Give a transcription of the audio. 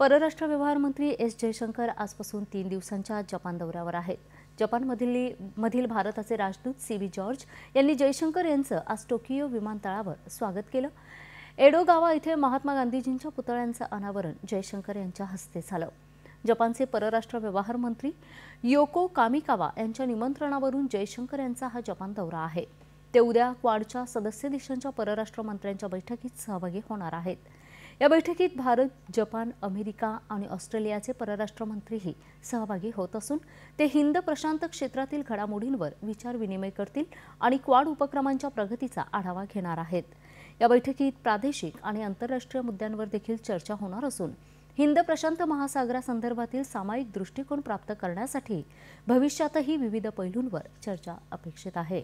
परराष्ट्र व्यवहार मंत्री एस जयशंकर आजपासून तीन दिवसांच्या जपान दौऱ्यावर आहेत जपानमधील मधील भारताचे राजदूत सी व्ही जॉर्ज यांनी जयशंकर यांचं आज टोकियो विमानतळावर स्वागत केलं एडोगावा इथे महात्मा गांधीजींच्या पुतळ्यांचं अनावरण जयशंकर यांच्या हस्ते झालं जपानचे परराष्ट्र व्यवहार मंत्री योको कामिकावा यांच्या निमंत्रणावरून जयशंकर यांचा हा जपान दौरा आहे ते उद्या क्वाडच्या सदस्य देशांच्या परराष्ट्र मंत्र्यांच्या बैठकीत सहभागी होणार आहेत या बैठकीत भारत जपान अमेरिका आणि ऑस्ट्रेलियाचे परराष्ट्र मंत्रीही सहभागी होत असून ते हिंद प्रशांत क्षेत्रातील घडामोडींवर विचार विनिमय करतील आणि क्वाड उपक्रमांच्या प्रगतीचा आढावा घेणार आहेत या बैठकीत प्रादेशिक आणि आंतरराष्ट्रीय मुद्द्यांवर देखील चर्चा होणार असून हिंद प्रशांत महासागरासंदर्भातील सामायिक दृष्टिकोन प्राप्त करण्यासाठी भविष्यातही विविध पैलूंवर चर्चा अपेक्षित आहे